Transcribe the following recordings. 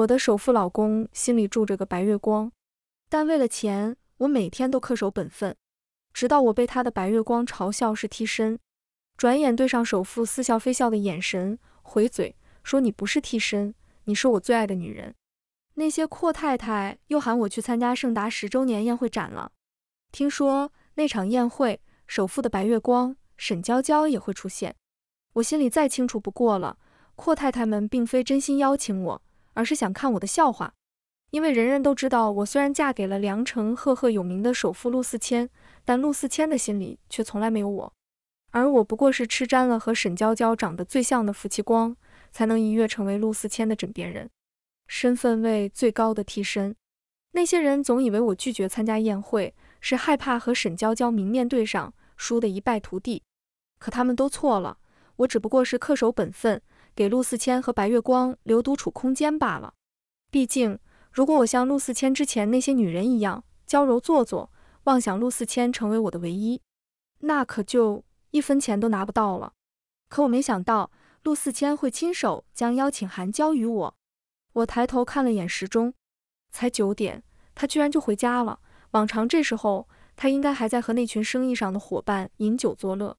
我的首富老公心里住着个白月光，但为了钱，我每天都恪守本分，直到我被他的白月光嘲笑是替身。转眼对上首富似笑非笑的眼神，回嘴说：“你不是替身，你是我最爱的女人。”那些阔太太又喊我去参加盛达十周年宴会展了。听说那场宴会，首富的白月光沈娇娇也会出现。我心里再清楚不过了，阔太太们并非真心邀请我。而是想看我的笑话，因为人人都知道，我虽然嫁给了凉城赫赫有名的首富陆四千，但陆四千的心里却从来没有我。而我不过是吃沾了和沈娇娇长得最像的夫妻光，才能一跃成为陆四千的枕边人，身份位最高的替身。那些人总以为我拒绝参加宴会是害怕和沈娇娇明面对上输得一败涂地，可他们都错了。我只不过是恪守本分。给陆四千和白月光留独处空间罢了。毕竟，如果我像陆四千之前那些女人一样娇柔做作，妄想陆四千成为我的唯一，那可就一分钱都拿不到了。可我没想到，陆四千会亲手将邀请函交于我。我抬头看了眼时钟，才九点，他居然就回家了。往常这时候，他应该还在和那群生意上的伙伴饮酒作乐。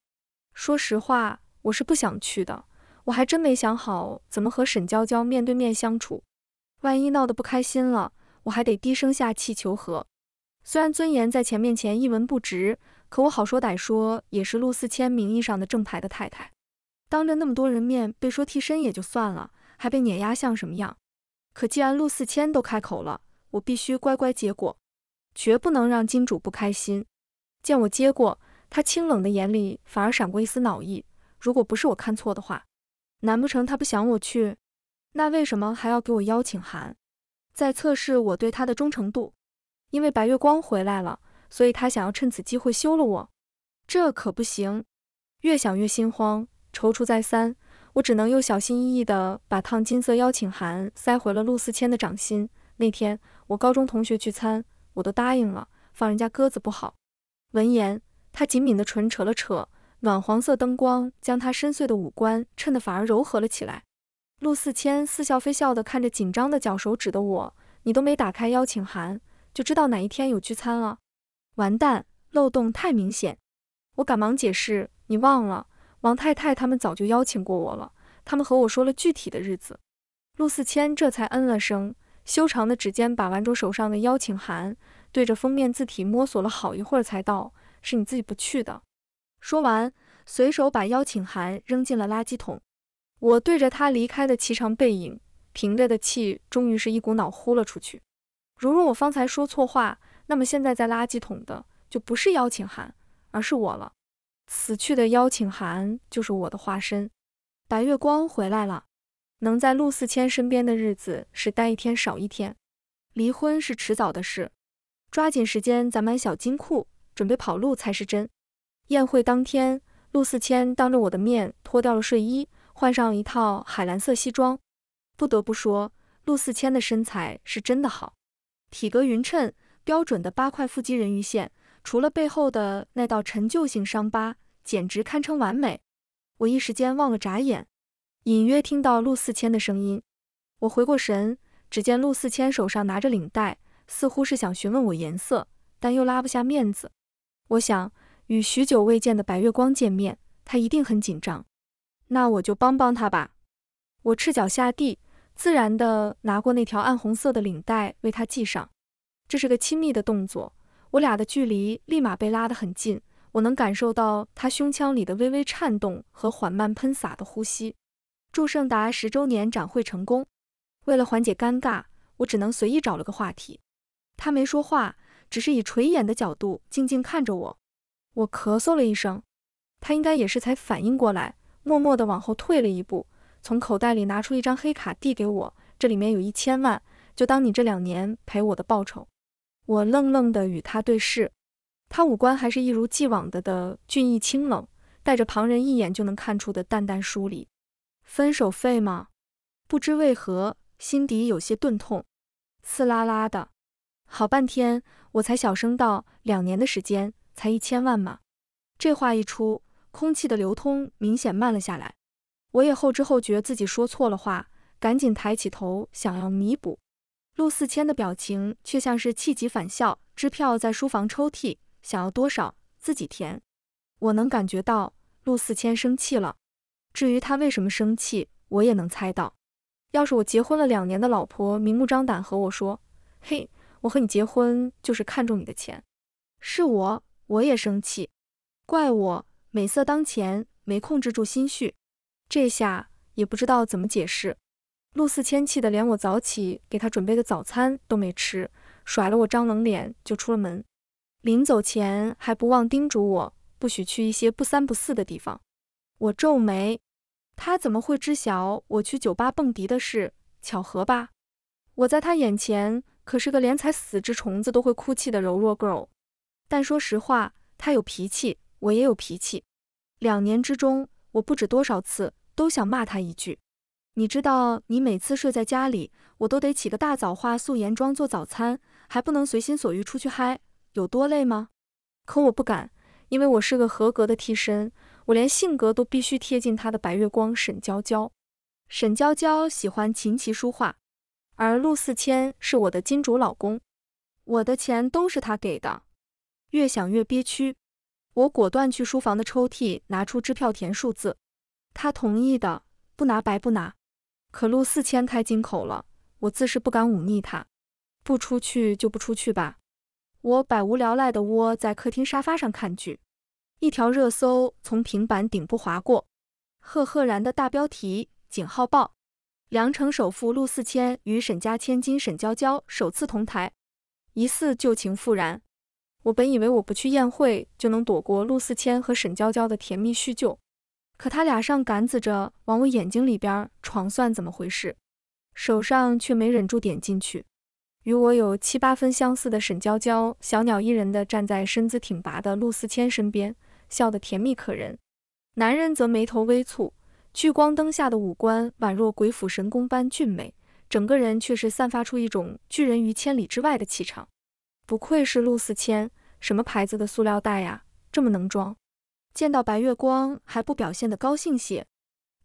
说实话，我是不想去的。我还真没想好怎么和沈娇娇面对面相处，万一闹得不开心了，我还得低声下气求和。虽然尊严在钱面前一文不值，可我好说歹说也是陆四千名义上的正牌的太太，当着那么多人面被说替身也就算了，还被碾压，像什么样？可既然陆四千都开口了，我必须乖乖接过，绝不能让金主不开心。见我接过，他清冷的眼里反而闪过一丝恼意，如果不是我看错的话。难不成他不想我去？那为什么还要给我邀请函？在测试我对他的忠诚度？因为白月光回来了，所以他想要趁此机会休了我。这可不行！越想越心慌，踌躇再三，我只能又小心翼翼地把烫金色邀请函塞回了陆思谦的掌心。那天我高中同学聚餐，我都答应了，放人家鸽子不好。闻言，他紧抿的唇扯了扯。暖黄色灯光将他深邃的五官衬得反而柔和了起来。陆四千似笑非笑地看着紧张的绞手指的我，你都没打开邀请函，就知道哪一天有聚餐了？完蛋，漏洞太明显！我赶忙解释，你忘了，王太太他们早就邀请过我了，他们和我说了具体的日子。陆四千这才嗯了声，修长的指尖把玩着手上的邀请函，对着封面字体摸索了好一会儿，才道：“是你自己不去的。”说完，随手把邀请函扔进了垃圾桶。我对着他离开的颀长背影，凭着的气终于是一股脑呼了出去。如若我方才说错话，那么现在在垃圾桶的就不是邀请函，而是我了。死去的邀请函就是我的化身。白月光回来了，能在陆四千身边的日子是待一天少一天，离婚是迟早的事。抓紧时间攒满小金库，准备跑路才是真。宴会当天，陆四千当着我的面脱掉了睡衣，换上一套海蓝色西装。不得不说，陆四千的身材是真的好，体格匀称，标准的八块腹肌人鱼线，除了背后的那道陈旧性伤疤，简直堪称完美。我一时间忘了眨眼，隐约听到陆四千的声音。我回过神，只见陆四千手上拿着领带，似乎是想询问我颜色，但又拉不下面子。我想。与许久未见的白月光见面，他一定很紧张。那我就帮帮他吧。我赤脚下地，自然的拿过那条暗红色的领带，为他系上。这是个亲密的动作，我俩的距离立马被拉得很近。我能感受到他胸腔里的微微颤动和缓慢喷洒的呼吸。祝盛达十周年展会成功。为了缓解尴尬，我只能随意找了个话题。他没说话，只是以垂眼的角度静静看着我。我咳嗽了一声，他应该也是才反应过来，默默地往后退了一步，从口袋里拿出一张黑卡递给我，这里面有一千万，就当你这两年赔我的报酬。我愣愣地与他对视，他五官还是一如既往的的俊逸清冷，带着旁人一眼就能看出的淡淡疏离。分手费吗？不知为何心底有些钝痛，刺啦啦的，好半天我才小声道：两年的时间。才一千万吗？这话一出，空气的流通明显慢了下来。我也后知后觉自己说错了话，赶紧抬起头想要弥补。陆四千的表情却像是气急反笑，支票在书房抽屉，想要多少自己填。我能感觉到陆四千生气了。至于他为什么生气，我也能猜到。要是我结婚了两年的老婆明目张胆和我说，嘿，我和你结婚就是看中你的钱，是我。我也生气，怪我美色当前没控制住心绪，这下也不知道怎么解释。陆四谦气得连我早起给他准备的早餐都没吃，甩了我张冷脸就出了门。临走前还不忘叮嘱我，不许去一些不三不四的地方。我皱眉，他怎么会知晓我去酒吧蹦迪的事？巧合吧？我在他眼前可是个连踩死只虫子都会哭泣的柔弱 girl。但说实话，他有脾气，我也有脾气。两年之中，我不止多少次都想骂他一句。你知道，你每次睡在家里，我都得起个大早化素颜妆做早餐，还不能随心所欲出去嗨，有多累吗？可我不敢，因为我是个合格的替身，我连性格都必须贴近他的白月光沈娇娇。沈娇娇喜欢琴棋书画，而陆四千是我的金主老公，我的钱都是他给的。越想越憋屈，我果断去书房的抽屉拿出支票填数字。他同意的，不拿白不拿。可陆四千开金口了，我自是不敢忤逆他。不出去就不出去吧。我百无聊赖的窝在客厅沙发上看剧，一条热搜从平板顶部划过，赫赫然的大标题：井号报，凉城首富陆四千与沈家千金沈娇娇首次同台，疑似旧情复燃。我本以为我不去宴会就能躲过陆四千和沈娇娇的甜蜜叙旧，可他俩上赶子着往我眼睛里边闯，算怎么回事？手上却没忍住点进去。与我有七八分相似的沈娇娇，小鸟依人的站在身姿挺拔的陆四千身边，笑得甜蜜可人。男人则眉头微蹙，聚光灯下的五官宛若鬼斧神工般俊美，整个人却是散发出一种拒人于千里之外的气场。不愧是陆四千，什么牌子的塑料袋呀，这么能装！见到白月光还不表现的高兴些，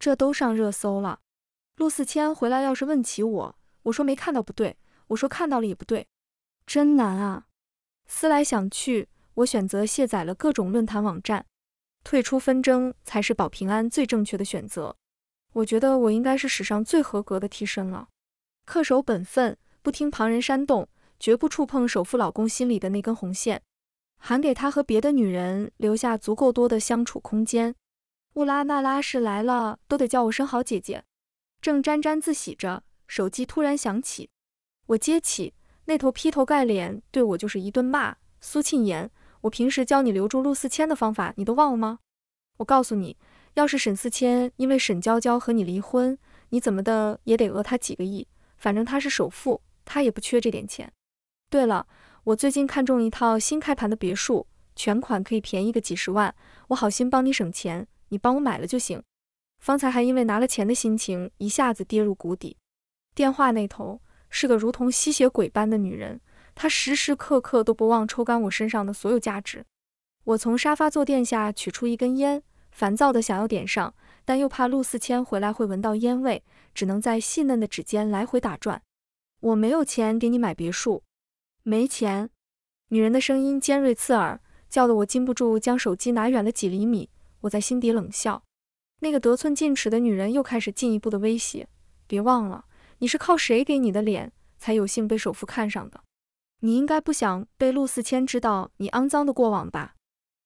这都上热搜了。陆四千回来要是问起我，我说没看到不对，我说看到了也不对，真难啊！思来想去，我选择卸载了各种论坛网站，退出纷争才是保平安最正确的选择。我觉得我应该是史上最合格的替身了，恪守本分，不听旁人煽动。绝不触碰首富老公心里的那根红线，还给他和别的女人留下足够多的相处空间。乌拉那拉氏来了都得叫我声好姐姐，正沾沾自喜着，手机突然响起，我接起，那头劈头盖脸对我就是一顿骂。苏庆言，我平时教你留住陆四谦的方法，你都忘了吗？我告诉你，要是沈四谦因为沈娇娇和你离婚，你怎么的也得讹他几个亿，反正他是首富，他也不缺这点钱。对了，我最近看中一套新开盘的别墅，全款可以便宜个几十万，我好心帮你省钱，你帮我买了就行。方才还因为拿了钱的心情一下子跌入谷底，电话那头是个如同吸血鬼般的女人，她时时刻刻都不忘抽干我身上的所有价值。我从沙发坐垫下取出一根烟，烦躁的想要点上，但又怕陆四千回来会闻到烟味，只能在细嫩的指尖来回打转。我没有钱给你买别墅。没钱，女人的声音尖锐刺耳，叫得我禁不住将手机拿远了几厘米。我在心底冷笑，那个得寸进尺的女人又开始进一步的威胁。别忘了，你是靠谁给你的脸，才有幸被首富看上的？你应该不想被陆四千知道你肮脏的过往吧？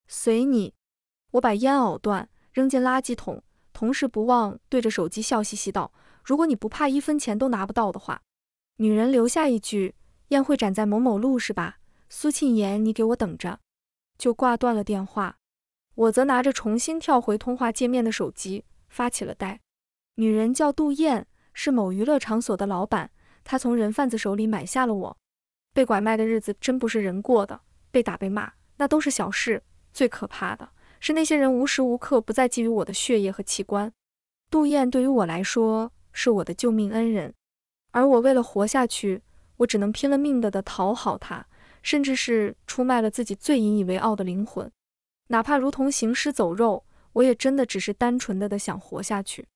随你，我把烟藕断，扔进垃圾桶，同时不忘对着手机笑嘻嘻道：“如果你不怕一分钱都拿不到的话。”女人留下一句。宴会展在某某路是吧？苏庆言，你给我等着！就挂断了电话，我则拿着重新跳回通话界面的手机发起了呆。女人叫杜燕，是某娱乐场所的老板，她从人贩子手里买下了我。被拐卖的日子真不是人过的，被打被骂那都是小事，最可怕的是那些人无时无刻不在觊觎我的血液和器官。杜燕对于我来说是我的救命恩人，而我为了活下去。我只能拼了命的的讨好他，甚至是出卖了自己最引以为傲的灵魂，哪怕如同行尸走肉，我也真的只是单纯的的想活下去。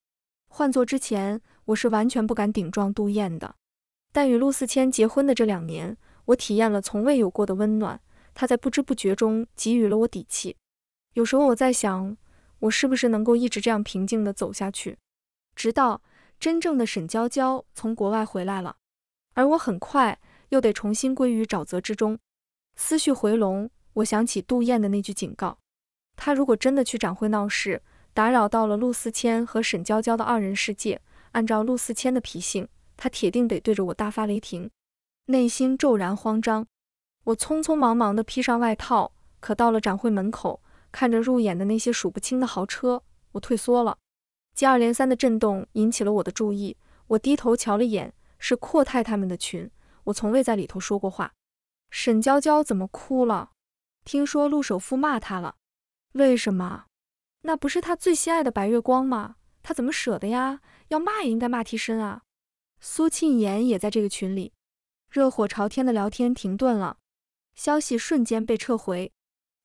换做之前，我是完全不敢顶撞杜燕的。但与陆四千结婚的这两年，我体验了从未有过的温暖，他在不知不觉中给予了我底气。有时候我在想，我是不是能够一直这样平静的走下去，直到真正的沈娇娇从国外回来了。而我很快又得重新归于沼泽之中。思绪回笼，我想起杜燕的那句警告：他如果真的去展会闹事，打扰到了陆思谦和沈娇娇的二人世界，按照陆思谦的脾性，他铁定得对着我大发雷霆。内心骤然慌张，我匆匆忙忙地披上外套。可到了展会门口，看着入眼的那些数不清的豪车，我退缩了。接二连三的震动引起了我的注意，我低头瞧了眼。是阔太太们的群，我从未在里头说过话。沈娇娇怎么哭了？听说陆首富骂她了，为什么？那不是她最心爱的白月光吗？她怎么舍得呀？要骂也应该骂替身啊。苏庆言也在这个群里，热火朝天的聊天停顿了，消息瞬间被撤回。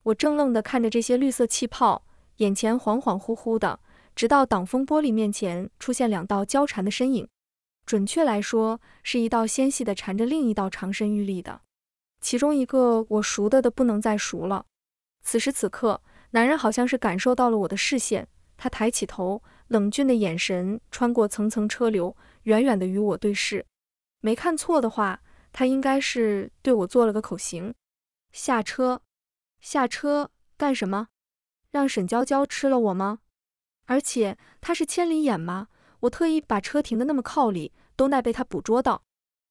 我正愣地看着这些绿色气泡，眼前恍恍惚惚的，直到挡风玻璃面前出现两道交缠的身影。准确来说，是一道纤细的缠着另一道长身玉立的，其中一个我熟的的不能再熟了。此时此刻，男人好像是感受到了我的视线，他抬起头，冷峻的眼神穿过层层车流，远远的与我对视。没看错的话，他应该是对我做了个口型：下车，下车干什么？让沈娇娇吃了我吗？而且他是千里眼吗？我特意把车停的那么靠里，都耐被他捕捉到。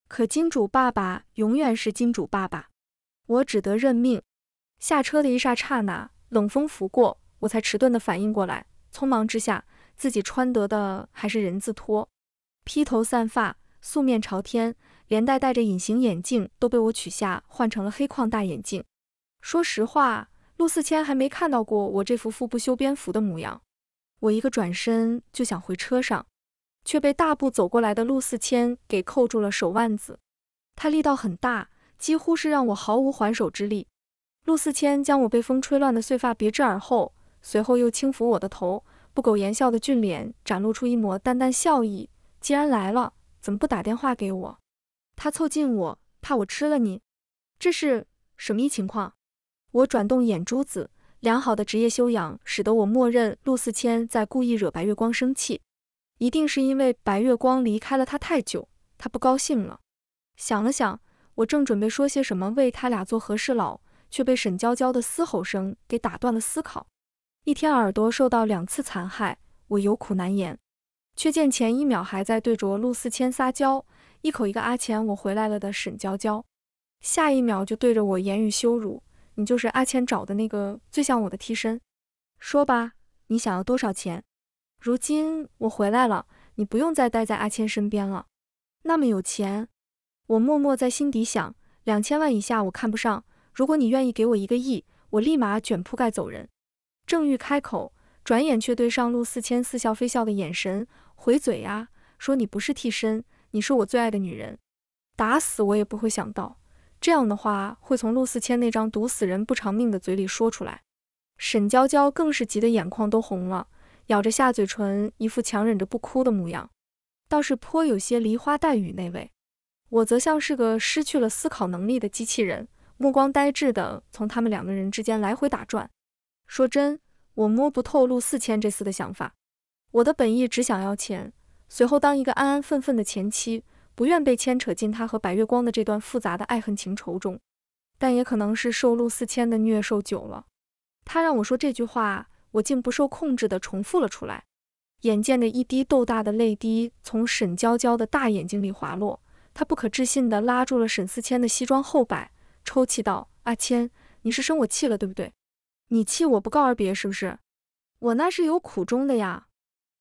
可金主爸爸永远是金主爸爸，我只得认命。下车的一刹刹那，冷风拂过，我才迟钝的反应过来，匆忙之下，自己穿得的还是人字拖，披头散发，素面朝天，连带戴着隐形眼镜都被我取下，换成了黑框大眼镜。说实话，陆四千还没看到过我这副副不修边幅的模样。我一个转身就想回车上。却被大步走过来的陆四千给扣住了手腕子，他力道很大，几乎是让我毫无还手之力。陆四千将我被风吹乱的碎发别至耳后，随后又轻抚我的头，不苟言笑的俊脸展露出一抹淡淡笑意。既然来了，怎么不打电话给我？他凑近我，怕我吃了你？这是什么情况？我转动眼珠子，良好的职业修养使得我默认陆四千在故意惹白月光生气。一定是因为白月光离开了他太久，他不高兴了。想了想，我正准备说些什么为他俩做和事佬，却被沈娇娇的嘶吼声给打断了思考。一天耳朵受到两次残害，我有苦难言。却见前一秒还在对着陆四千撒娇，一口一个阿钱我回来了的沈娇娇，下一秒就对着我言语羞辱：“你就是阿钱找的那个最像我的替身。说吧，你想要多少钱？”如今我回来了，你不用再待在阿谦身边了。那么有钱，我默默在心底想，两千万以下我看不上。如果你愿意给我一个亿，我立马卷铺盖走人。正欲开口，转眼却对上陆四千似笑非笑的眼神回嘴呀，说你不是替身，你是我最爱的女人。打死我也不会想到，这样的话会从陆四千那张毒死人不偿命的嘴里说出来。沈娇娇更是急得眼眶都红了。咬着下嘴唇，一副强忍着不哭的模样，倒是颇有些梨花带雨那位。我则像是个失去了思考能力的机器人，目光呆滞地从他们两个人之间来回打转。说真，我摸不透陆四千这厮的想法。我的本意只想要钱，随后当一个安安分分的前妻，不愿被牵扯进他和白月光的这段复杂的爱恨情仇中。但也可能是受陆四千的虐受久了，他让我说这句话。我竟不受控制地重复了出来，眼见着一滴豆大的泪滴从沈娇娇的大眼睛里滑落，她不可置信地拉住了沈思谦的西装后摆，抽泣道：“阿谦，你是生我气了对不对？你气我不告而别是不是？我那是有苦衷的呀！”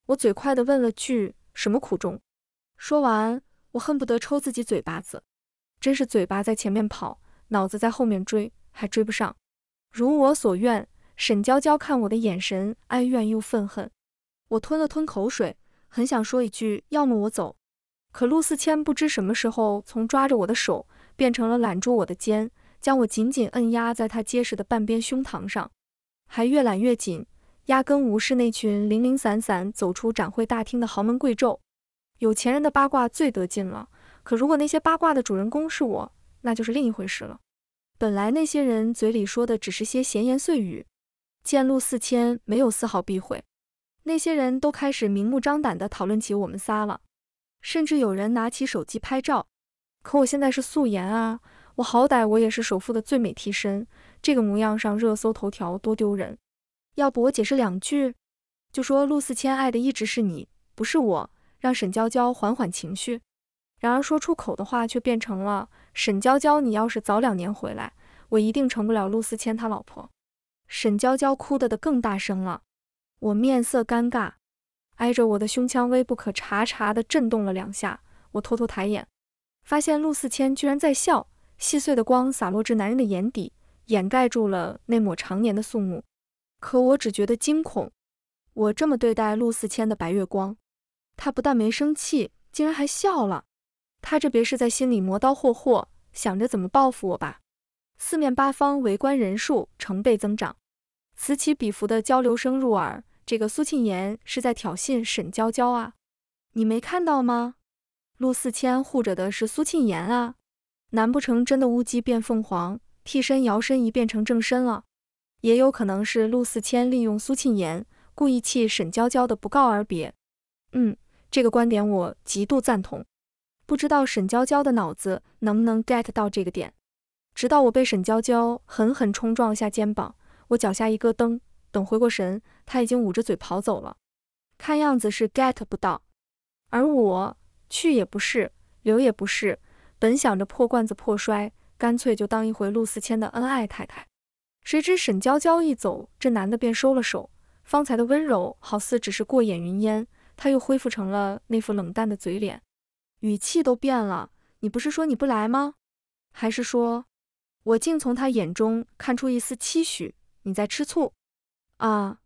我嘴快地问了句：“什么苦衷？”说完，我恨不得抽自己嘴巴子，真是嘴巴在前面跑，脑子在后面追，还追不上。如我所愿。沈娇娇看我的眼神哀怨又愤恨，我吞了吞口水，很想说一句“要么我走”，可陆思谦不知什么时候从抓着我的手变成了揽住我的肩，将我紧紧摁压在他结实的半边胸膛上，还越揽越紧，压根无视那群零零散散走出展会大厅的豪门贵胄。有钱人的八卦最得劲了，可如果那些八卦的主人公是我，那就是另一回事了。本来那些人嘴里说的只是些闲言碎语。见陆四千没有丝毫避讳，那些人都开始明目张胆的讨论起我们仨了，甚至有人拿起手机拍照。可我现在是素颜啊，我好歹我也是首富的最美替身，这个模样上热搜头条多丢人。要不我解释两句，就说陆四千爱的一直是你，不是我，让沈娇娇缓缓情绪。然而说出口的话却变成了，沈娇娇，你要是早两年回来，我一定成不了陆四千他老婆。沈娇娇哭得的更大声了，我面色尴尬，挨着我的胸腔微不可察察的震动了两下。我偷偷抬眼，发现陆四千居然在笑，细碎的光洒落至男人的眼底，掩盖住了那抹常年的肃穆。可我只觉得惊恐，我这么对待陆四千的白月光，他不但没生气，竟然还笑了。他这别是在心里磨刀霍霍，想着怎么报复我吧？四面八方围观人数成倍增长。此起彼伏的交流声入耳，这个苏庆言是在挑衅沈娇娇啊！你没看到吗？陆四千护着的是苏庆言啊！难不成真的乌鸡变凤凰，替身摇身一变成正身了？也有可能是陆四千利用苏庆言，故意气沈娇娇的不告而别。嗯，这个观点我极度赞同。不知道沈娇娇的脑子能不能 get 到这个点。直到我被沈娇娇狠狠冲撞下肩膀。我脚下一个蹬，等回过神，他已经捂着嘴跑走了。看样子是 get 不到，而我去也不是，留也不是。本想着破罐子破摔，干脆就当一回陆四千的恩爱太太。谁知沈娇娇一走，这男的便收了手，方才的温柔好似只是过眼云烟。他又恢复成了那副冷淡的嘴脸，语气都变了。你不是说你不来吗？还是说……我竟从他眼中看出一丝期许。你在吃醋啊？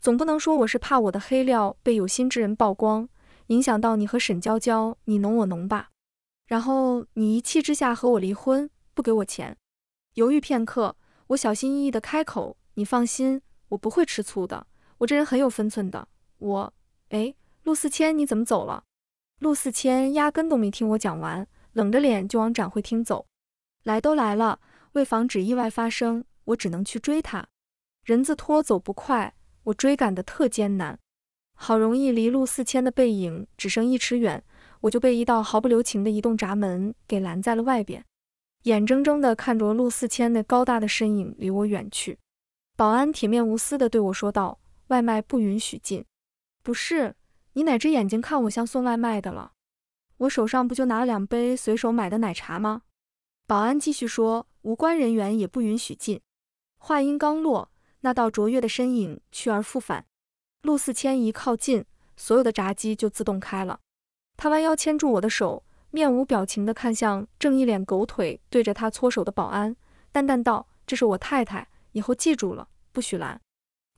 总不能说我是怕我的黑料被有心之人曝光，影响到你和沈娇娇你侬我侬吧？然后你一气之下和我离婚，不给我钱？犹豫片刻，我小心翼翼地开口：“你放心，我不会吃醋的，我这人很有分寸的。”我，哎，陆四千你怎么走了？陆四千压根都没听我讲完，冷着脸就往展会厅走。来都来了，为防止意外发生，我只能去追他。人字拖走不快，我追赶的特艰难，好容易离陆四千的背影只剩一尺远，我就被一道毫不留情的移动闸门给拦在了外边，眼睁睁的看着陆四千那高大的身影离我远去。保安铁面无私的对我说道：“外卖不允许进。”“不是，你哪只眼睛看我像送外卖的了？我手上不就拿了两杯随手买的奶茶吗？”保安继续说：“无关人员也不允许进。”话音刚落。那道卓越的身影去而复返，陆四千一靠近，所有的闸机就自动开了。他弯腰牵住我的手，面无表情地看向正一脸狗腿对着他搓手的保安，淡淡道：“这是我太太，以后记住了，不许拦。”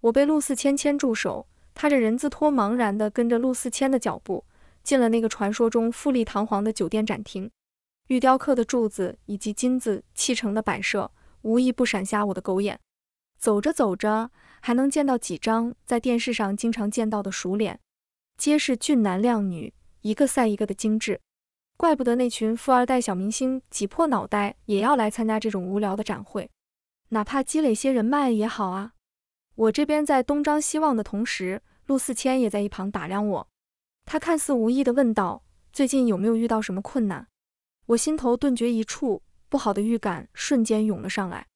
我被陆四千牵住手，踏着人字拖，茫然地跟着陆四千的脚步，进了那个传说中富丽堂皇的酒店展厅。玉雕刻的柱子以及金子砌成的摆设，无一不闪瞎我的狗眼。走着走着，还能见到几张在电视上经常见到的熟脸，皆是俊男靓女，一个赛一个的精致，怪不得那群富二代小明星挤破脑袋也要来参加这种无聊的展会，哪怕积累些人脉也好啊。我这边在东张西望的同时，陆四千也在一旁打量我，他看似无意的问道：“最近有没有遇到什么困难？”我心头顿觉一触，不好的预感瞬间涌了上来。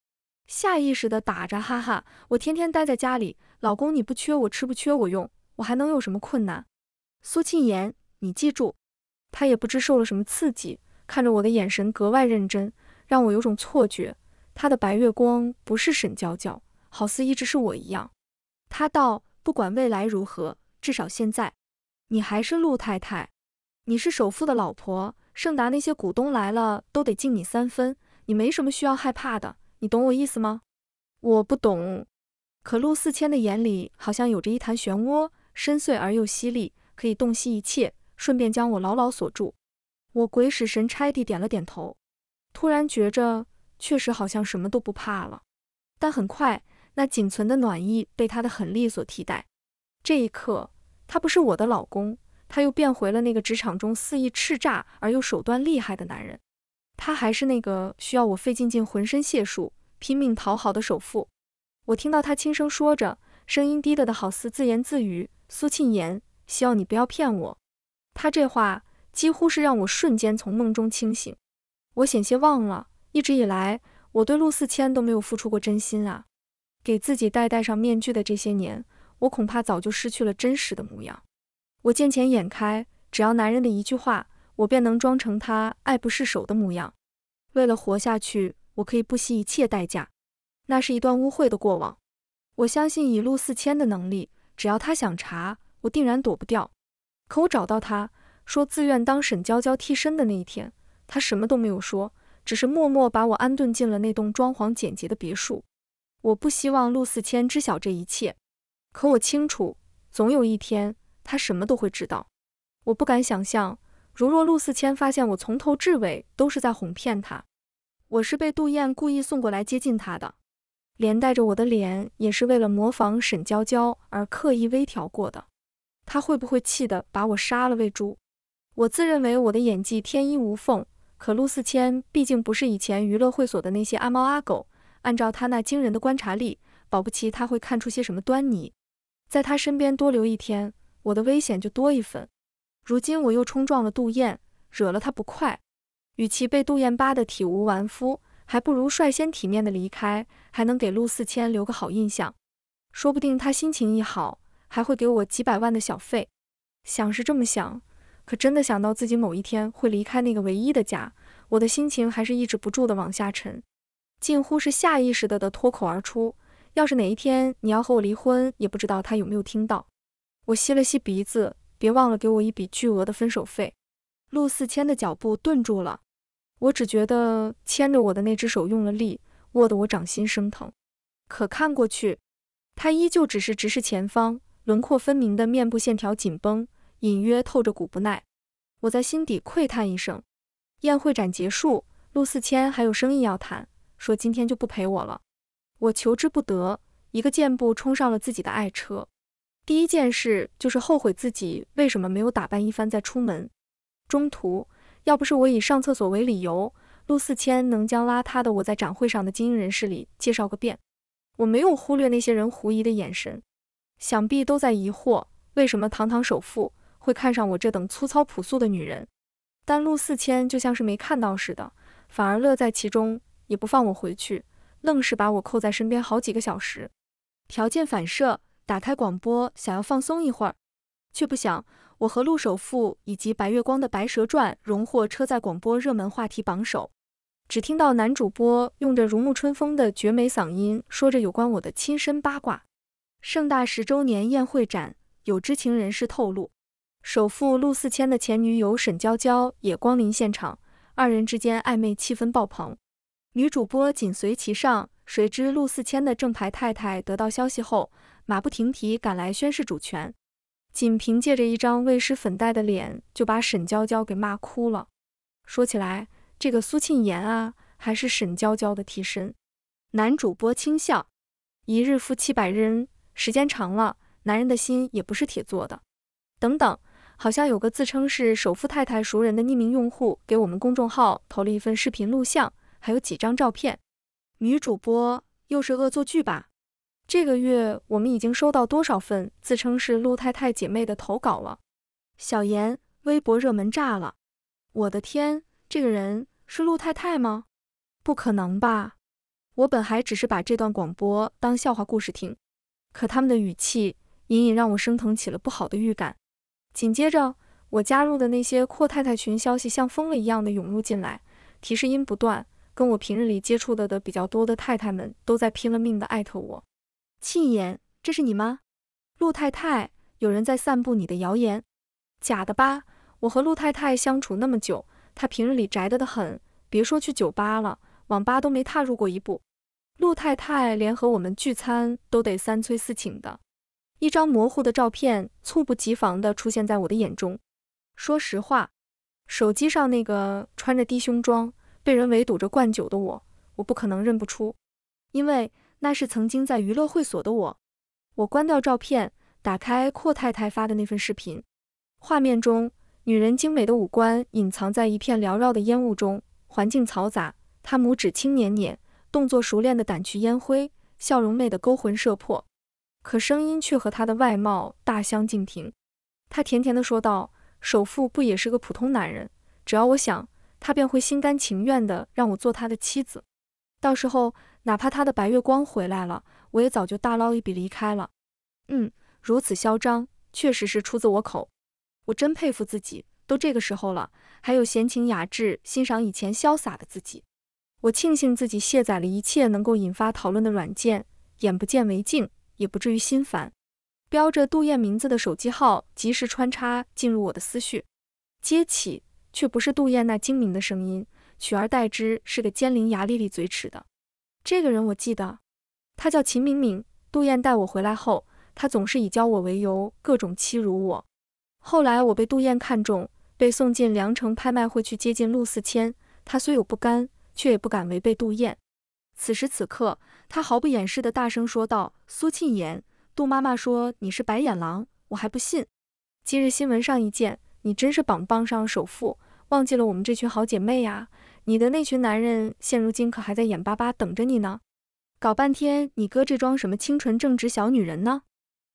下意识地打着哈哈，我天天待在家里，老公你不缺我吃不缺我用，我还能有什么困难？苏庆言，你记住。他也不知受了什么刺激，看着我的眼神格外认真，让我有种错觉，他的白月光不是沈娇娇，好似一直是我一样。他道，不管未来如何，至少现在，你还是陆太太，你是首富的老婆，盛达那些股东来了都得敬你三分，你没什么需要害怕的。你懂我意思吗？我不懂。可陆四千的眼里好像有着一潭漩涡，深邃而又犀利，可以洞悉一切，顺便将我牢牢锁住。我鬼使神差地点了点头，突然觉着确实好像什么都不怕了。但很快，那仅存的暖意被他的狠力所替代。这一刻，他不是我的老公，他又变回了那个职场中肆意叱咤而又手段厉害的男人。他还是那个需要我费尽尽浑身解数、拼命讨好的首富。我听到他轻声说着，声音低得的，好似自言自语：“苏庆言，希望你不要骗我。”他这话几乎是让我瞬间从梦中清醒。我险些忘了，一直以来我对陆四千都没有付出过真心啊。给自己戴戴上面具的这些年，我恐怕早就失去了真实的模样。我见钱眼开，只要男人的一句话。我便能装成他爱不释手的模样。为了活下去，我可以不惜一切代价。那是一段污秽的过往。我相信以陆四千的能力，只要他想查，我定然躲不掉。可我找到他说自愿当沈娇娇替身的那一天，他什么都没有说，只是默默把我安顿进了那栋装潢简洁的别墅。我不希望陆四千知晓这一切，可我清楚，总有一天他什么都会知道。我不敢想象。如若陆四千发现我从头至尾都是在哄骗他，我是被杜燕故意送过来接近他的，连带着我的脸也是为了模仿沈娇娇而刻意微调过的，他会不会气得把我杀了喂猪？我自认为我的演技天衣无缝，可陆四千毕竟不是以前娱乐会所的那些阿猫阿狗，按照他那惊人的观察力，保不齐他会看出些什么端倪。在他身边多留一天，我的危险就多一分。如今我又冲撞了杜燕，惹了他不快。与其被杜燕扒得体无完肤，还不如率先体面的离开，还能给陆四千留个好印象。说不定他心情一好，还会给我几百万的小费。想是这么想，可真的想到自己某一天会离开那个唯一的家，我的心情还是抑制不住的往下沉，近乎是下意识的的脱口而出：“要是哪一天你要和我离婚，也不知道他有没有听到。”我吸了吸鼻子。别忘了给我一笔巨额的分手费。陆四千的脚步顿住了，我只觉得牵着我的那只手用了力，握得我掌心生疼。可看过去，他依旧只是直视前方，轮廓分明的面部线条紧绷，隐约透着股不耐。我在心底喟叹一声。宴会展结束，陆四千还有生意要谈，说今天就不陪我了。我求之不得，一个箭步冲上了自己的爱车。第一件事就是后悔自己为什么没有打扮一番再出门。中途要不是我以上厕所为理由，陆四千能将邋遢的我在展会上的精英人士里介绍个遍。我没有忽略那些人狐疑的眼神，想必都在疑惑为什么堂堂首富会看上我这等粗糙朴素的女人。但陆四千就像是没看到似的，反而乐在其中，也不放我回去，愣是把我扣在身边好几个小时。条件反射。打开广播，想要放松一会儿，却不想我和陆首富以及白月光的《白蛇传》荣获车载广播热门话题榜首。只听到男主播用着如沐春风的绝美嗓音，说着有关我的亲身八卦。盛大十周年宴会展，有知情人士透露，首富陆四千的前女友沈娇娇也光临现场，二人之间暧昧气氛爆棚。女主播紧随其上，谁知陆四千的正牌太太得到消息后。马不停蹄赶来宣誓主权，仅凭借着一张未施粉黛的脸，就把沈娇娇给骂哭了。说起来，这个苏庆言啊，还是沈娇娇的替身男主播。轻笑，一日夫妻百日恩，时间长了，男人的心也不是铁做的。等等，好像有个自称是首富太太熟人的匿名用户，给我们公众号投了一份视频录像，还有几张照片。女主播又是恶作剧吧？这个月我们已经收到多少份自称是陆太太姐妹的投稿了？小严微博热门炸了！我的天，这个人是陆太太吗？不可能吧！我本还只是把这段广播当笑话故事听，可他们的语气隐隐让我升腾起了不好的预感。紧接着，我加入的那些阔太太群消息像疯了一样的涌入进来，提示音不断，跟我平日里接触的的比较多的太太们都在拼了命的艾特我。沁言，这是你吗？陆太太，有人在散布你的谣言，假的吧？我和陆太太相处那么久，她平日里宅得的很，别说去酒吧了，网吧都没踏入过一步。陆太太连和我们聚餐都得三催四请的。一张模糊的照片猝不及防地出现在我的眼中。说实话，手机上那个穿着低胸装、被人围堵着灌酒的我，我不可能认不出，因为。那是曾经在娱乐会所的我，我关掉照片，打开阔太太发的那份视频。画面中，女人精美的五官隐藏在一片缭绕的烟雾中，环境嘈杂。她拇指轻捻捻，动作熟练的掸去烟灰，笑容媚得勾魂摄魄，可声音却和她的外貌大相径庭。她甜甜的说道：“首富不也是个普通男人？只要我想，他便会心甘情愿的让我做他的妻子。到时候。”哪怕他的白月光回来了，我也早就大捞一笔离开了。嗯，如此嚣张，确实是出自我口。我真佩服自己，都这个时候了，还有闲情雅致欣赏以前潇洒的自己。我庆幸自己卸载了一切能够引发讨论的软件，眼不见为净，也不至于心烦。标着杜燕名字的手机号及时穿插进入我的思绪，接起，却不是杜燕那精明的声音，取而代之是个尖伶牙利利嘴齿的。这个人我记得，他叫秦明明。杜燕带我回来后，他总是以教我为由，各种欺辱我。后来我被杜燕看中，被送进凉城拍卖会去接近陆四千。他虽有不甘，却也不敢违背杜燕。此时此刻，他毫不掩饰地大声说道：“苏庆言，杜妈妈说你是白眼狼，我还不信。今日新闻上一见，你真是榜榜上首富，忘记了我们这群好姐妹呀。”你的那群男人现如今可还在眼巴巴等着你呢，搞半天你哥这装什么清纯正直小女人呢？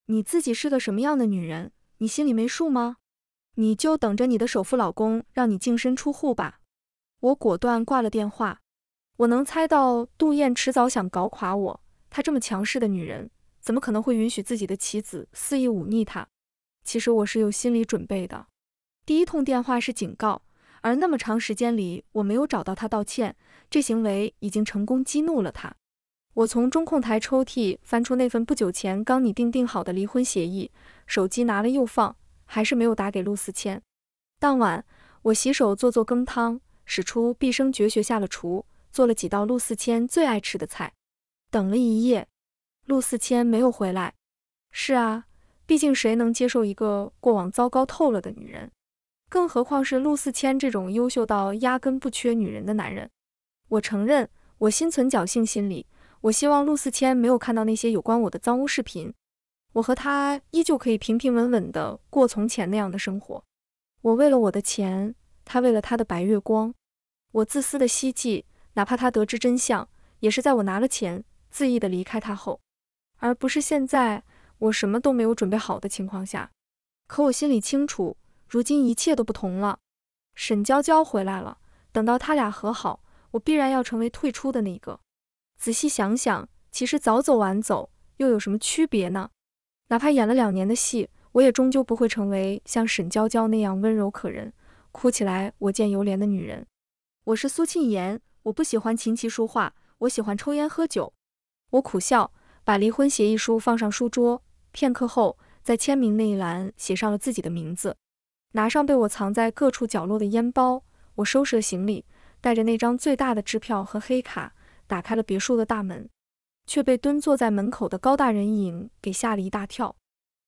你自己是个什么样的女人，你心里没数吗？你就等着你的首富老公让你净身出户吧。我果断挂了电话。我能猜到杜燕迟早想搞垮我，她这么强势的女人，怎么可能会允许自己的棋子肆意忤逆她？其实我是有心理准备的。第一通电话是警告。而那么长时间里，我没有找到他道歉，这行为已经成功激怒了他。我从中控台抽屉翻出那份不久前刚拟定定好的离婚协议，手机拿了又放，还是没有打给陆四千。当晚，我洗手做做羹汤，使出毕生绝学下了厨，做了几道陆四千最爱吃的菜。等了一夜，陆四千没有回来。是啊，毕竟谁能接受一个过往糟糕透了的女人？更何况是陆四千这种优秀到压根不缺女人的男人。我承认，我心存侥幸心理。我希望陆四千没有看到那些有关我的脏污视频，我和他依旧可以平平稳稳的过从前那样的生活。我为了我的钱，他为了他的白月光。我自私的希冀，哪怕他得知真相，也是在我拿了钱，自意的离开他后，而不是现在我什么都没有准备好的情况下。可我心里清楚。如今一切都不同了，沈娇娇回来了。等到他俩和好，我必然要成为退出的那个。仔细想想，其实早走晚走又有什么区别呢？哪怕演了两年的戏，我也终究不会成为像沈娇娇那样温柔可人、哭起来我见犹怜的女人。我是苏庆言，我不喜欢琴棋书画，我喜欢抽烟喝酒。我苦笑，把离婚协议书放上书桌，片刻后，在签名那一栏写上了自己的名字。拿上被我藏在各处角落的烟包，我收拾了行李，带着那张最大的支票和黑卡，打开了别墅的大门，却被蹲坐在门口的高大人影给吓了一大跳。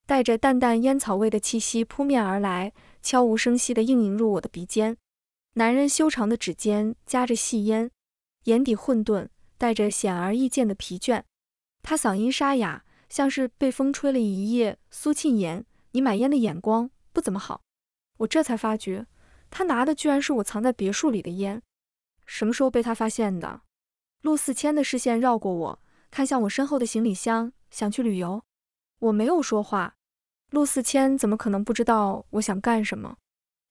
带着淡淡烟草味的气息扑面而来，悄无声息地映入我的鼻尖。男人修长的指尖夹着细烟，眼底混沌，带着显而易见的疲倦。他嗓音沙哑，像是被风吹了一夜。苏庆言，你买烟的眼光不怎么好。我这才发觉，他拿的居然是我藏在别墅里的烟，什么时候被他发现的？陆四千的视线绕过我，看向我身后的行李箱，想去旅游。我没有说话。陆四千怎么可能不知道我想干什么？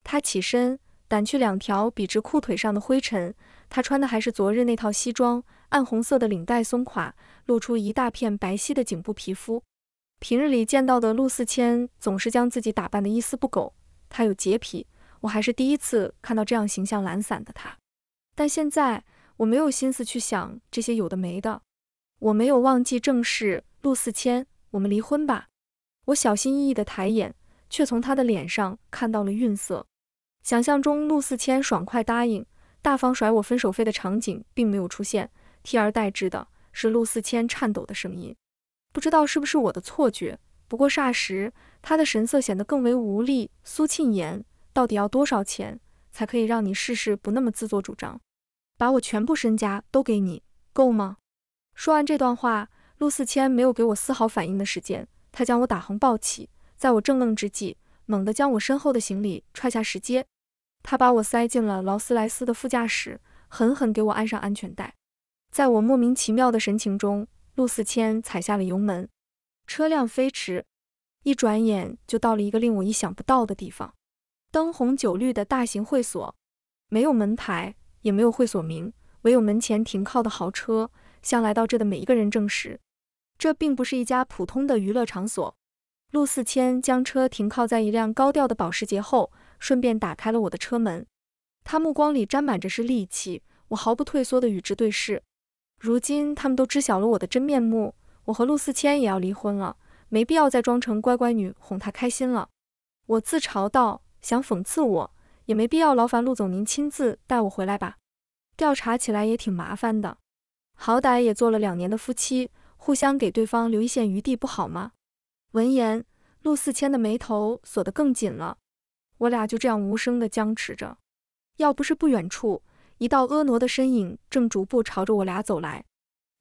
他起身掸去两条笔直裤腿上的灰尘。他穿的还是昨日那套西装，暗红色的领带松垮，露出一大片白皙的颈部皮肤。平日里见到的陆四千总是将自己打扮得一丝不苟。他有洁癖，我还是第一次看到这样形象懒散的他。但现在我没有心思去想这些有的没的，我没有忘记正事。陆四千，我们离婚吧。我小心翼翼地抬眼，却从他的脸上看到了愠色。想象中陆四千爽快答应、大方甩我分手费的场景并没有出现，替而代之的是陆四千颤抖的声音。不知道是不是我的错觉。不过霎时，他的神色显得更为无力。苏庆言，到底要多少钱才可以让你事事不那么自作主张？把我全部身家都给你，够吗？说完这段话，陆四千没有给我丝毫反应的时间，他将我打横抱起，在我正愣之际，猛地将我身后的行李踹下石阶。他把我塞进了劳斯莱斯的副驾驶，狠狠给我安上安全带。在我莫名其妙的神情中，陆四千踩下了油门。车辆飞驰，一转眼就到了一个令我意想不到的地方——灯红酒绿的大型会所。没有门牌，也没有会所名，唯有门前停靠的豪车，向来到这的每一个人证实，这并不是一家普通的娱乐场所。陆四千将车停靠在一辆高调的保时捷后，顺便打开了我的车门。他目光里沾满着是戾气，我毫不退缩地与之对视。如今，他们都知晓了我的真面目。我和陆四千也要离婚了，没必要再装成乖乖女哄他开心了。我自嘲道：“想讽刺我，也没必要劳烦陆总您亲自带我回来吧？调查起来也挺麻烦的。好歹也做了两年的夫妻，互相给对方留一线余地不好吗？”闻言，陆四千的眉头锁得更紧了。我俩就这样无声地僵持着。要不是不远处一道婀娜的身影正逐步朝着我俩走来。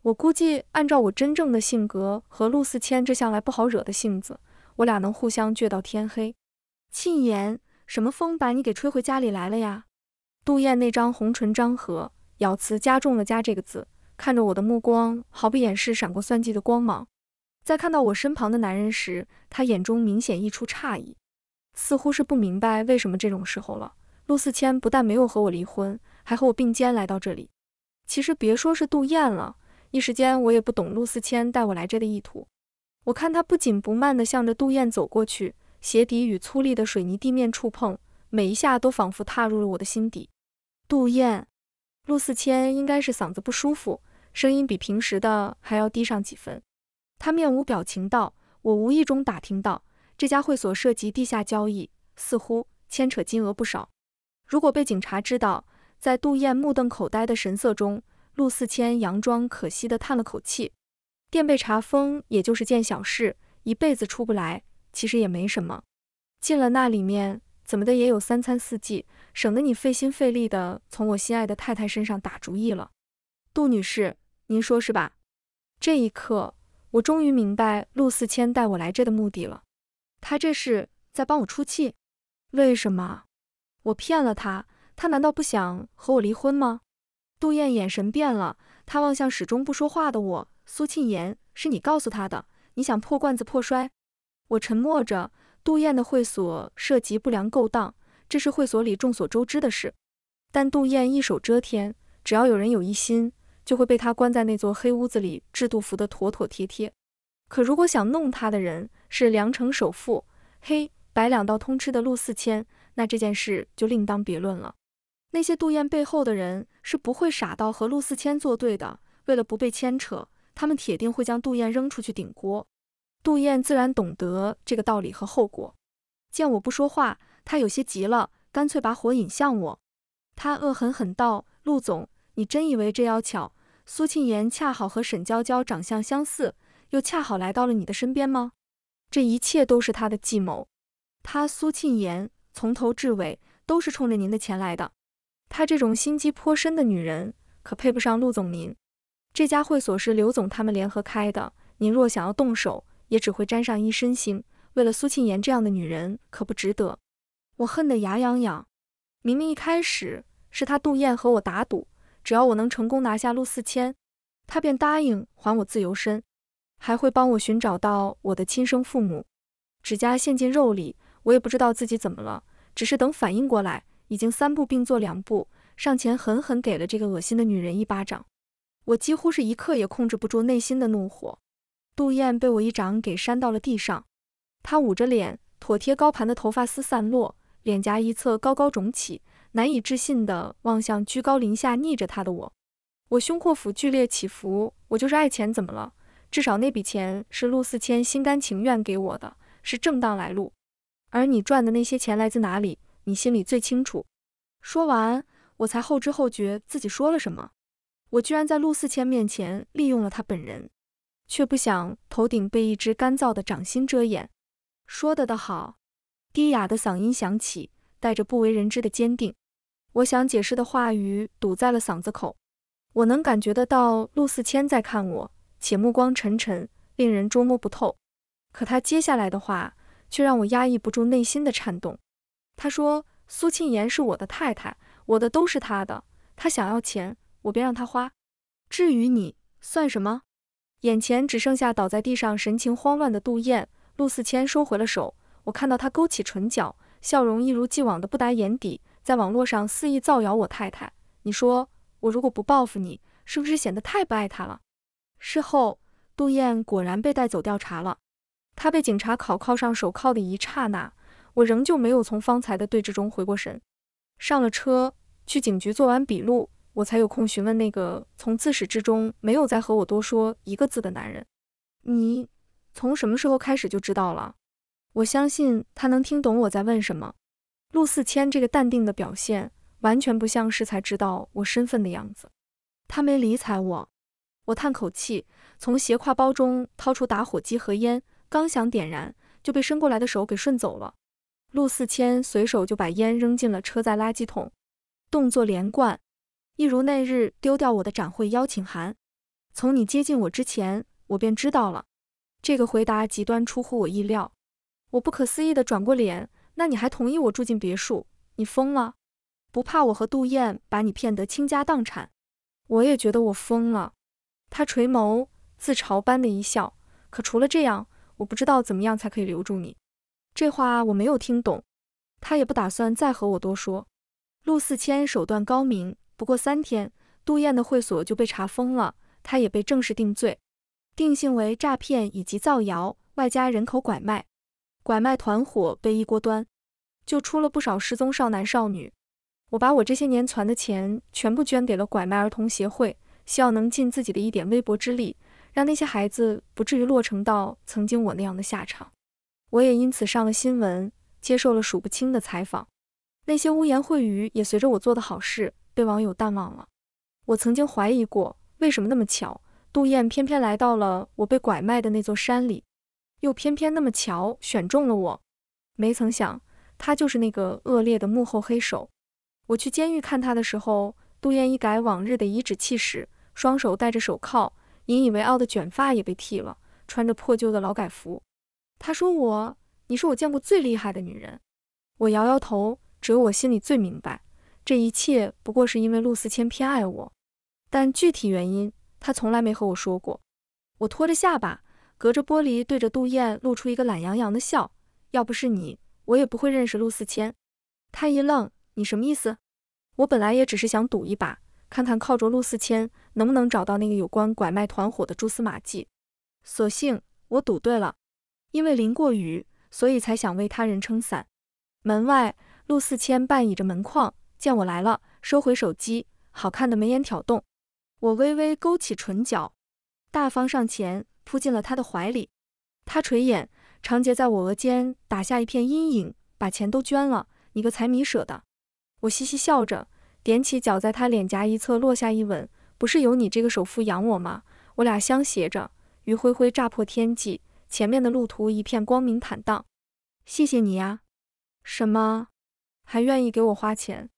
我估计，按照我真正的性格和陆四千这向来不好惹的性子，我俩能互相倔到天黑。沁言，什么风把你给吹回家里来了呀？杜燕那张红唇张合，咬词加重了“家”这个字，看着我的目光毫不掩饰闪过算计的光芒。在看到我身旁的男人时，他眼中明显溢出诧异，似乎是不明白为什么这种时候了，陆四千不但没有和我离婚，还和我并肩来到这里。其实别说是杜燕了。一时间，我也不懂陆思谦带我来这的意图。我看他不紧不慢地向着杜燕走过去，鞋底与粗粝的水泥地面触碰，每一下都仿佛踏入了我的心底。杜燕，陆思谦应该是嗓子不舒服，声音比平时的还要低上几分。他面无表情道：“我无意中打听到，这家会所涉及地下交易，似乎牵扯金额不少。如果被警察知道，在杜燕目瞪口呆的神色中。”陆四千佯装可惜地叹了口气：“店被查封，也就是件小事，一辈子出不来，其实也没什么。进了那里面，怎么的也有三餐四季，省得你费心费力的从我心爱的太太身上打主意了。”杜女士，您说是吧？这一刻，我终于明白陆四千带我来这的目的了。他这是在帮我出气？为什么？我骗了他，他难道不想和我离婚吗？杜燕眼神变了，她望向始终不说话的我。苏庆言，是你告诉他的？你想破罐子破摔？我沉默着。杜燕的会所涉及不良勾当，这是会所里众所周知的事。但杜燕一手遮天，只要有人有一心，就会被他关在那座黑屋子里，制度服得妥妥帖帖。可如果想弄他的人是凉城首富，黑白两道通吃的陆四千，那这件事就另当别论了。那些杜燕背后的人是不会傻到和陆四千作对的。为了不被牵扯，他们铁定会将杜燕扔出去顶锅。杜燕自然懂得这个道理和后果。见我不说话，他有些急了，干脆把火引向我。他恶狠狠道：“陆总，你真以为这要巧？苏庆言恰好和沈娇娇长相相似，又恰好来到了你的身边吗？这一切都是他的计谋。他苏庆言从头至尾都是冲着您的钱来的。”她这种心机颇深的女人，可配不上陆总您。这家会所是刘总他们联合开的，您若想要动手，也只会沾上一身腥。为了苏庆言这样的女人，可不值得。我恨得牙痒痒。明明一开始是他杜燕和我打赌，只要我能成功拿下陆四千，他便答应还我自由身，还会帮我寻找到我的亲生父母。指甲陷进肉里，我也不知道自己怎么了，只是等反应过来。已经三步并作两步上前，狠狠给了这个恶心的女人一巴掌。我几乎是一刻也控制不住内心的怒火。杜燕被我一掌给扇到了地上，她捂着脸，妥帖高盘的头发丝散落，脸颊一侧高高肿起，难以置信地望向居高临下逆着她的我。我胸廓腹剧烈起伏，我就是爱钱，怎么了？至少那笔钱是陆四千心甘情愿给我的，是正当来路。而你赚的那些钱来自哪里？你心里最清楚。说完，我才后知后觉自己说了什么，我居然在陆四千面前利用了他本人，却不想头顶被一只干燥的掌心遮掩。说的的好，低哑的嗓音响起，带着不为人知的坚定。我想解释的话语堵在了嗓子口，我能感觉得到陆四千在看我，且目光沉沉，令人捉摸不透。可他接下来的话却让我压抑不住内心的颤动。他说：“苏庆言是我的太太，我的都是他的。他想要钱，我便让他花。至于你，算什么？”眼前只剩下倒在地上、神情慌乱的杜燕。陆四千收回了手，我看到他勾起唇角，笑容一如既往的不达眼底，在网络上肆意造谣我太太。你说，我如果不报复你，是不是显得太不爱他了？事后，杜燕果然被带走调查了。她被警察铐铐上手铐的一刹那。我仍旧没有从方才的对峙中回过神，上了车去警局做完笔录，我才有空询问那个从自始至终没有再和我多说一个字的男人：“你从什么时候开始就知道了？”我相信他能听懂我在问什么。陆四千这个淡定的表现，完全不像是才知道我身份的样子。他没理睬我，我叹口气，从斜挎包中掏出打火机和烟，刚想点燃，就被伸过来的手给顺走了。陆四千随手就把烟扔进了车载垃圾桶，动作连贯，一如那日丢掉我的展会邀请函。从你接近我之前，我便知道了。这个回答极端出乎我意料，我不可思议地转过脸。那你还同意我住进别墅？你疯了？不怕我和杜燕把你骗得倾家荡产？我也觉得我疯了。他垂眸，自嘲般的一笑。可除了这样，我不知道怎么样才可以留住你。这话我没有听懂，他也不打算再和我多说。陆四千手段高明，不过三天，杜燕的会所就被查封了，他也被正式定罪，定性为诈骗以及造谣，外加人口拐卖，拐卖团伙被一锅端，就出了不少失踪少男少女。我把我这些年攒的钱全部捐给了拐卖儿童协会，希望能尽自己的一点微薄之力，让那些孩子不至于落成到曾经我那样的下场。我也因此上了新闻，接受了数不清的采访，那些污言秽语也随着我做的好事被网友淡忘了。我曾经怀疑过，为什么那么巧，杜燕偏偏来到了我被拐卖的那座山里，又偏偏那么巧选中了我。没曾想，他就是那个恶劣的幕后黑手。我去监狱看他的时候，杜燕一改往日的颐指气使，双手戴着手铐，引以为傲的卷发也被剃了，穿着破旧的劳改服。他说：“我，你是我见过最厉害的女人。”我摇摇头，只有我心里最明白，这一切不过是因为陆思谦偏爱我，但具体原因他从来没和我说过。我托着下巴，隔着玻璃对着杜燕露出一个懒洋洋的笑。要不是你，我也不会认识陆思谦。他一愣：“你什么意思？”我本来也只是想赌一把，看看靠着陆思谦能不能找到那个有关拐卖团伙的蛛丝马迹。所幸我赌对了。因为淋过雨，所以才想为他人撑伞。门外，陆四千半倚着门框，见我来了，收回手机，好看的眉眼挑动。我微微勾起唇角，大方上前，扑进了他的怀里。他垂眼，长睫在我额间打下一片阴影。把钱都捐了，你个财迷舍得？我嘻嘻笑着，踮起脚，在他脸颊一侧落下一吻。不是有你这个首富养我吗？我俩相携着，余晖辉炸破天际。前面的路途一片光明坦荡，谢谢你呀。什么？还愿意给我花钱？